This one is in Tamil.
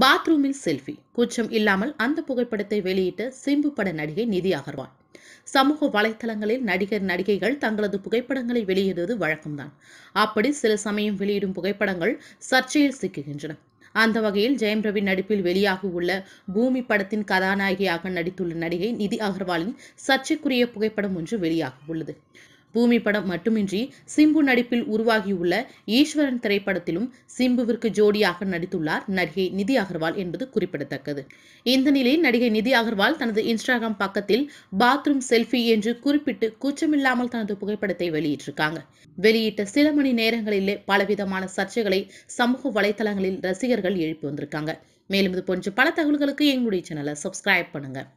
பாத்ரூமில் செல்ஃபி கூச்சம் இல்லாமல் அந்த புகைப்படத்தை வெளியிட்ட சிம்பு பட நடிகை நிதி அகர்வால் சமூக வலைதளங்களில் நடிகர் நடிகைகள் தங்களது புகைப்படங்களை வெளியிடுவது வழக்கம்தான் அப்படி சில சமயம் வெளியிடும் புகைப்படங்கள் சர்ச்சையில் சிக்குகின்றன அந்த வகையில் ஜெயம் ரவி நடிப்பில் உள்ள பூமி படத்தின் கதாநாயகியாக நடித்துள்ள நடிகை நிதி அகர்வாலின் சர்ச்சைக்குரிய புகைப்படம் ஒன்று வெளியாக உள்ளது பூமி படம் மட்டுமின்றி சிம்பு நடிப்பில் உருவாகியுள்ள ஈஸ்வரன் திரைப்படத்திலும் சிம்புவிற்கு ஜோடியாக நடித்துள்ளார் நடிகை நிதி அகர்வால் என்பது குறிப்பிடத்தக்கது இந்த நிலையில் நடிகை நிதி அகர்வால் தனது இன்ஸ்டாகிராம் பக்கத்தில் பாத்ரூம் செல்ஃபி என்று குறிப்பிட்டு கூச்சமில்லாமல் தனது புகைப்படத்தை வெளியிட்டிருக்காங்க வெளியிட்ட சில மணி நேரங்களிலே பலவிதமான சர்ச்சைகளை சமூக வலைதளங்களில் ரசிகர்கள் எழுப்பி வந்திருக்காங்க மேலும் இது போன்ற பல தகவல்களுக்கு எங்களுடைய சேனலை சப்ஸ்கிரைப் பண்ணுங்கள்